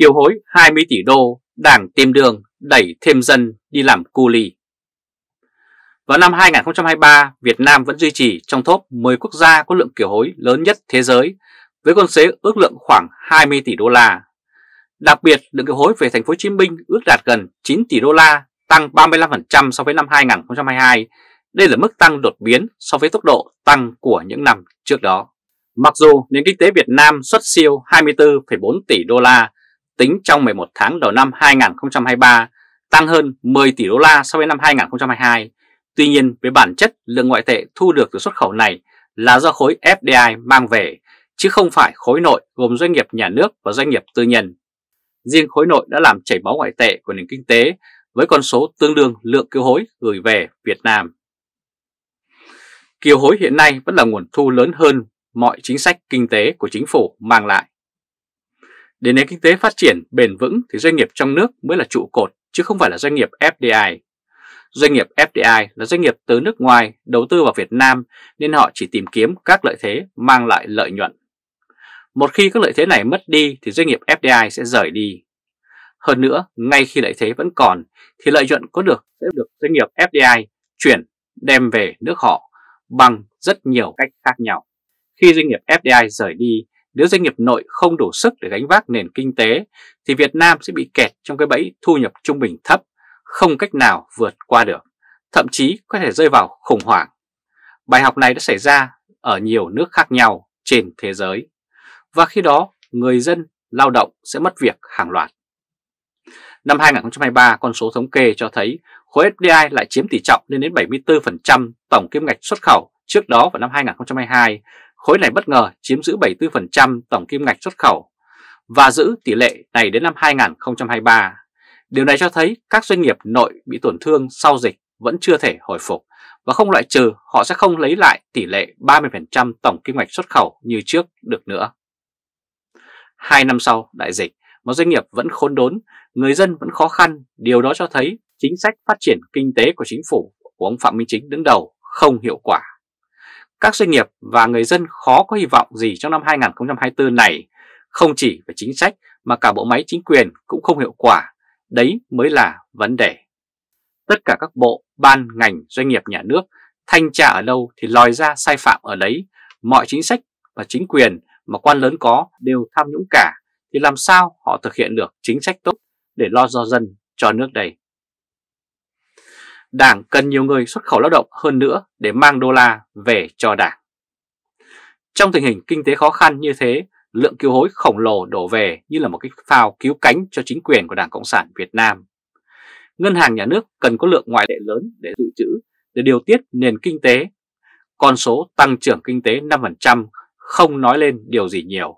kiều hối 20 tỷ đô, đảng tìm đường đẩy thêm dân đi làm cu li. Vào năm 2023, Việt Nam vẫn duy trì trong top 10 quốc gia có lượng kiều hối lớn nhất thế giới với con số ước lượng khoảng 20 tỷ đô la. Đặc biệt, lượng kiều hối về thành phố Hồ Chí Minh ước đạt gần 9 tỷ đô la, tăng 35% so với năm 2022. Đây là mức tăng đột biến so với tốc độ tăng của những năm trước đó. Mặc dù nền kinh tế Việt Nam xuất siêu 24,4 tỷ đô la tính trong 11 tháng đầu năm 2023 tăng hơn 10 tỷ đô la so với năm 2022. Tuy nhiên, với bản chất, lượng ngoại tệ thu được từ xuất khẩu này là do khối FDI mang về, chứ không phải khối nội gồm doanh nghiệp nhà nước và doanh nghiệp tư nhân. Riêng khối nội đã làm chảy máu ngoại tệ của nền kinh tế với con số tương đương lượng kiều hối gửi về Việt Nam. Kiều hối hiện nay vẫn là nguồn thu lớn hơn mọi chính sách kinh tế của chính phủ mang lại. Để nền kinh tế phát triển bền vững thì doanh nghiệp trong nước mới là trụ cột chứ không phải là doanh nghiệp FDI. Doanh nghiệp FDI là doanh nghiệp từ nước ngoài đầu tư vào Việt Nam nên họ chỉ tìm kiếm các lợi thế mang lại lợi nhuận. Một khi các lợi thế này mất đi thì doanh nghiệp FDI sẽ rời đi. Hơn nữa, ngay khi lợi thế vẫn còn thì lợi nhuận có được sẽ được doanh nghiệp FDI chuyển đem về nước họ bằng rất nhiều cách khác nhau. Khi doanh nghiệp FDI rời đi nếu doanh nghiệp nội không đủ sức để gánh vác nền kinh tế thì Việt Nam sẽ bị kẹt trong cái bẫy thu nhập trung bình thấp, không cách nào vượt qua được, thậm chí có thể rơi vào khủng hoảng. Bài học này đã xảy ra ở nhiều nước khác nhau trên thế giới và khi đó người dân lao động sẽ mất việc hàng loạt. Năm 2023, con số thống kê cho thấy khối FDI lại chiếm tỷ trọng lên đến 74% tổng kim ngạch xuất khẩu trước đó vào năm 2022 khối này bất ngờ chiếm giữ 74% tổng kim ngạch xuất khẩu và giữ tỷ lệ này đến năm 2023. Điều này cho thấy các doanh nghiệp nội bị tổn thương sau dịch vẫn chưa thể hồi phục và không loại trừ họ sẽ không lấy lại tỷ lệ 30% tổng kim ngạch xuất khẩu như trước được nữa. Hai năm sau đại dịch mà doanh nghiệp vẫn khốn đốn, người dân vẫn khó khăn, điều đó cho thấy chính sách phát triển kinh tế của chính phủ của ông Phạm Minh Chính đứng đầu không hiệu quả các doanh nghiệp và người dân khó có hy vọng gì trong năm 2024 này, không chỉ về chính sách mà cả bộ máy chính quyền cũng không hiệu quả, đấy mới là vấn đề. Tất cả các bộ, ban, ngành, doanh nghiệp nhà nước thanh tra ở đâu thì lòi ra sai phạm ở đấy, mọi chính sách và chính quyền mà quan lớn có đều tham nhũng cả, thì làm sao họ thực hiện được chính sách tốt để lo do dân cho nước đây. Đảng cần nhiều người xuất khẩu lao động hơn nữa để mang đô la về cho đảng. Trong tình hình kinh tế khó khăn như thế, lượng kiều hối khổng lồ đổ về như là một cái phao cứu cánh cho chính quyền của Đảng Cộng sản Việt Nam. Ngân hàng nhà nước cần có lượng ngoại tệ lớn để dự trữ, để điều tiết nền kinh tế. Con số tăng trưởng kinh tế 5% không nói lên điều gì nhiều,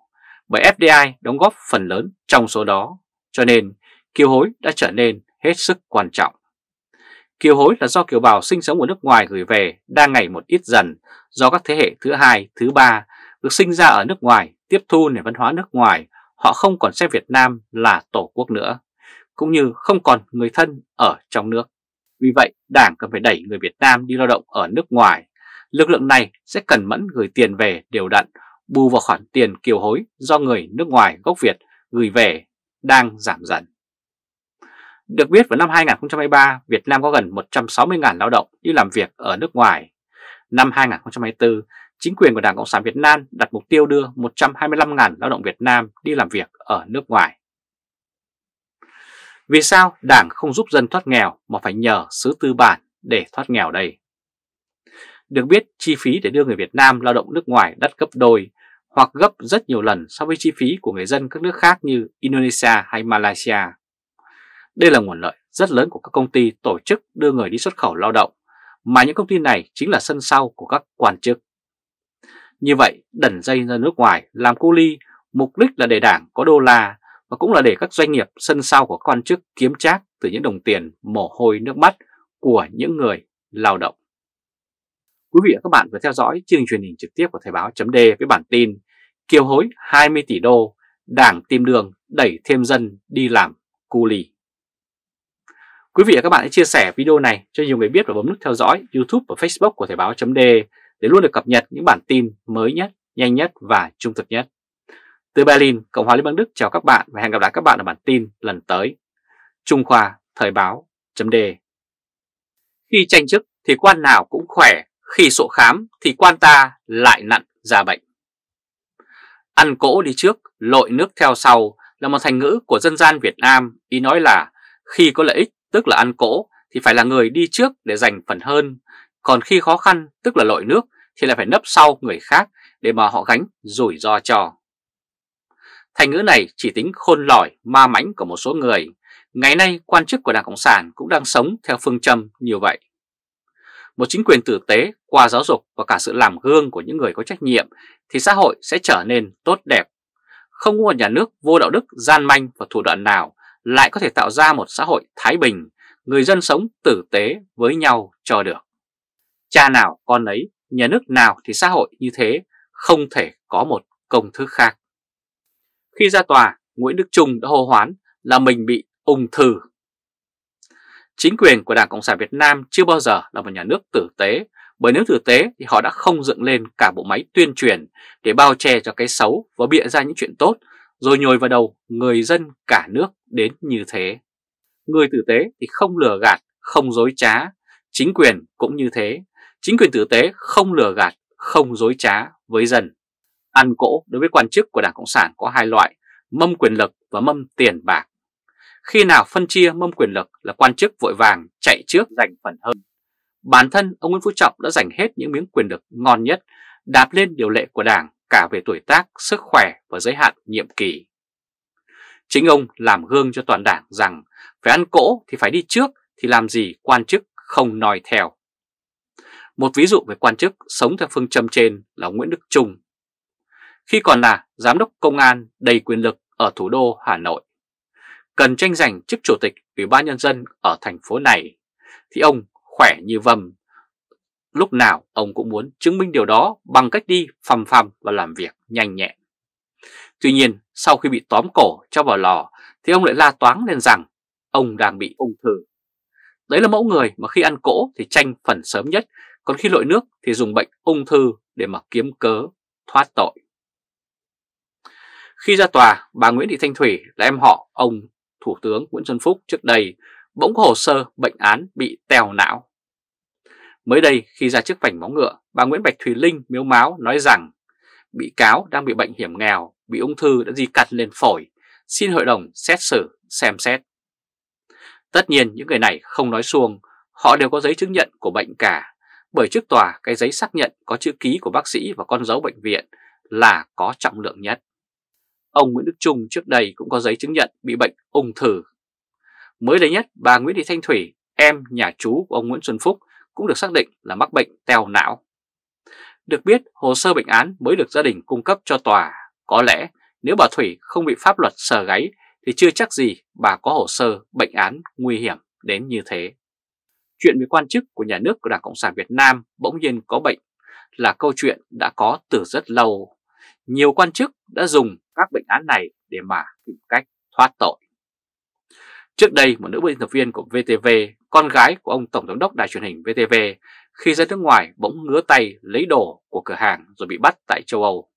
bởi FDI đóng góp phần lớn trong số đó, cho nên kiều hối đã trở nên hết sức quan trọng. Kiều hối là do kiều bào sinh sống ở nước ngoài gửi về đang ngày một ít dần do các thế hệ thứ hai, thứ ba được sinh ra ở nước ngoài tiếp thu nền văn hóa nước ngoài, họ không còn xem Việt Nam là tổ quốc nữa, cũng như không còn người thân ở trong nước. Vì vậy, Đảng cần phải đẩy người Việt Nam đi lao động ở nước ngoài. Lực lượng này sẽ cần mẫn gửi tiền về đều đặn, bù vào khoản tiền kiều hối do người nước ngoài gốc Việt gửi về đang giảm dần. Được biết vào năm 2023, Việt Nam có gần 160.000 lao động đi làm việc ở nước ngoài. Năm 2024, chính quyền của Đảng Cộng sản Việt Nam đặt mục tiêu đưa 125.000 lao động Việt Nam đi làm việc ở nước ngoài. Vì sao Đảng không giúp dân thoát nghèo mà phải nhờ sứ tư bản để thoát nghèo đây? Được biết, chi phí để đưa người Việt Nam lao động nước ngoài đắt gấp đôi hoặc gấp rất nhiều lần so với chi phí của người dân các nước khác như Indonesia hay Malaysia. Đây là nguồn lợi rất lớn của các công ty tổ chức đưa người đi xuất khẩu lao động, mà những công ty này chính là sân sau của các quan chức. Như vậy, đẩn dây ra nước ngoài làm cu ly, mục đích là để đảng có đô la và cũng là để các doanh nghiệp sân sau của quan chức kiếm trác từ những đồng tiền mồ hôi nước mắt của những người lao động. Quý vị và các bạn vừa theo dõi chương trình truyền hình trực tiếp của Thời báo .d với bản tin Kiều hối 20 tỷ đô, Đảng tìm đường đẩy thêm dân đi làm cu lì. Quý vị và các bạn hãy chia sẻ video này cho nhiều người biết và bấm nút theo dõi YouTube và Facebook của Thời báo .d để luôn được cập nhật những bản tin mới nhất, nhanh nhất và trung thực nhất. Từ Berlin, Cộng hòa Liên bang Đức chào các bạn và hẹn gặp lại các bạn ở bản tin lần tới. Trung Khoa, Thời báo .d Khi tranh chức thì quan nào cũng khỏe, khi sổ khám thì quan ta lại nặng ra bệnh. Ăn cỗ đi trước, lội nước theo sau là một thành ngữ của dân gian Việt Nam ý nói là khi có lợi ích tức là ăn cỗ, thì phải là người đi trước để giành phần hơn, còn khi khó khăn, tức là lội nước, thì lại phải nấp sau người khác để mà họ gánh rủi ro cho. Thành ngữ này chỉ tính khôn lỏi, ma mãnh của một số người. Ngày nay, quan chức của Đảng Cộng sản cũng đang sống theo phương châm như vậy. Một chính quyền tử tế qua giáo dục và cả sự làm gương của những người có trách nhiệm thì xã hội sẽ trở nên tốt đẹp. Không có một nhà nước vô đạo đức, gian manh và thủ đoạn nào lại có thể tạo ra một xã hội thái bình, người dân sống tử tế với nhau cho được. Cha nào con ấy, nhà nước nào thì xã hội như thế, không thể có một công thức khác. Khi ra tòa, Nguyễn Đức Trung đã hô hoán là mình bị ung thư. Chính quyền của Đảng Cộng sản Việt Nam chưa bao giờ là một nhà nước tử tế, bởi nếu tử tế thì họ đã không dựng lên cả bộ máy tuyên truyền để bao che cho cái xấu và bịa ra những chuyện tốt rồi nhồi vào đầu người dân cả nước đến như thế. Người tử tế thì không lừa gạt, không dối trá, chính quyền cũng như thế. Chính quyền tử tế không lừa gạt, không dối trá với dân. Ăn cỗ đối với quan chức của Đảng Cộng sản có hai loại, mâm quyền lực và mâm tiền bạc. Khi nào phân chia mâm quyền lực là quan chức vội vàng chạy trước giành phần hơn. Bản thân ông Nguyễn Phú Trọng đã giành hết những miếng quyền lực ngon nhất, đạp lên điều lệ của Đảng cả về tuổi tác, sức khỏe và giới hạn nhiệm kỳ. Chính ông làm gương cho toàn đảng rằng phải ăn cỗ thì phải đi trước thì làm gì quan chức không nói theo. Một ví dụ về quan chức sống theo phương châm trên là Nguyễn Đức Trung. Khi còn là giám đốc công an đầy quyền lực ở thủ đô Hà Nội, cần tranh giành chức chủ tịch Ủy ban Nhân dân ở thành phố này, thì ông khỏe như vầm Lúc nào ông cũng muốn chứng minh điều đó bằng cách đi phầm phầm và làm việc nhanh nhẹn. Tuy nhiên, sau khi bị tóm cổ cho vào lò thì ông lại la toáng lên rằng ông đang bị ung thư. Đấy là mẫu người mà khi ăn cỗ thì tranh phần sớm nhất, còn khi lội nước thì dùng bệnh ung thư để mà kiếm cớ thoát tội. Khi ra tòa, bà Nguyễn Thị Thanh Thủy là em họ ông Thủ tướng Nguyễn Xuân Phúc trước đây bỗng hồ sơ bệnh án bị tèo não. Mới đây khi ra trước vành máu ngựa, bà Nguyễn Bạch Thùy Linh miếu máu nói rằng bị cáo đang bị bệnh hiểm nghèo, bị ung thư đã di căn lên phổi, xin hội đồng xét xử xem xét. Tất nhiên những người này không nói xuông, họ đều có giấy chứng nhận của bệnh cả, bởi trước tòa cái giấy xác nhận có chữ ký của bác sĩ và con dấu bệnh viện là có trọng lượng nhất. Ông Nguyễn Đức Trung trước đây cũng có giấy chứng nhận bị bệnh ung thư. Mới đây nhất, bà Nguyễn Thị Thanh Thủy, em nhà chú của ông Nguyễn Xuân Phúc cũng được xác định là mắc bệnh teo não. Được biết, hồ sơ bệnh án mới được gia đình cung cấp cho tòa. Có lẽ nếu bà Thủy không bị pháp luật sờ gáy thì chưa chắc gì bà có hồ sơ bệnh án nguy hiểm đến như thế. Chuyện với quan chức của nhà nước của Đảng Cộng sản Việt Nam bỗng nhiên có bệnh là câu chuyện đã có từ rất lâu. Nhiều quan chức đã dùng các bệnh án này để mà tìm cách thoát tội. Trước đây, một nữ biên tập viên của VTV, con gái của ông Tổng Giám đốc Đài truyền hình VTV, khi ra nước ngoài bỗng ngứa tay lấy đồ của cửa hàng rồi bị bắt tại châu Âu.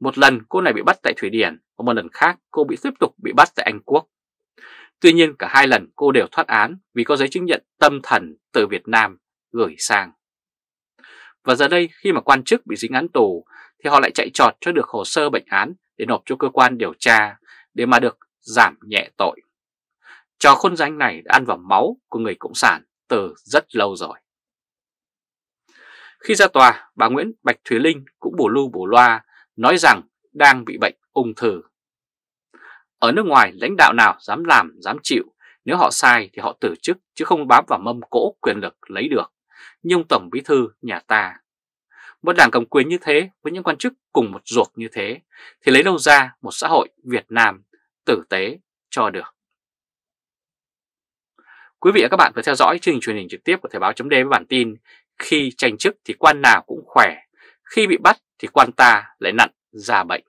Một lần cô này bị bắt tại Thụy Điển và một lần khác cô bị tiếp tục bị bắt tại Anh Quốc. Tuy nhiên cả hai lần cô đều thoát án vì có giấy chứng nhận tâm thần từ Việt Nam gửi sang. Và giờ đây khi mà quan chức bị dính án tù thì họ lại chạy trọt cho được hồ sơ bệnh án để nộp cho cơ quan điều tra để mà được giảm nhẹ tội. Trò khôn danh này đã ăn vào máu của người Cộng sản từ rất lâu rồi. Khi ra tòa, bà Nguyễn Bạch Thúy Linh cũng bổ lưu bổ loa nói rằng đang bị bệnh ung thư. Ở nước ngoài, lãnh đạo nào dám làm, dám chịu, nếu họ sai thì họ từ chức chứ không bám vào mâm cỗ quyền lực lấy được. Nhưng Tổng Bí Thư nhà ta, một đảng cầm quyền như thế với những quan chức cùng một ruột như thế thì lấy đâu ra một xã hội Việt Nam tử tế cho được. Quý vị và các bạn vừa theo dõi chương trình truyền hình trực tiếp của Thời báo chấm với bản tin Khi tranh chức thì quan nào cũng khỏe, khi bị bắt thì quan ta lại nặng, già bệnh.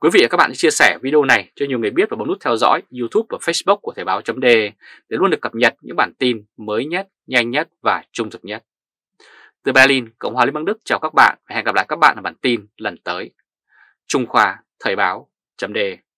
Quý vị và các bạn hãy chia sẻ video này cho nhiều người biết và bấm nút theo dõi YouTube và Facebook của Thời báo chấm để luôn được cập nhật những bản tin mới nhất, nhanh nhất và trung thực nhất. Từ Berlin, Cộng hòa Liên bang Đức chào các bạn và hẹn gặp lại các bạn ở bản tin lần tới. Trung Khoa Thời báo chấm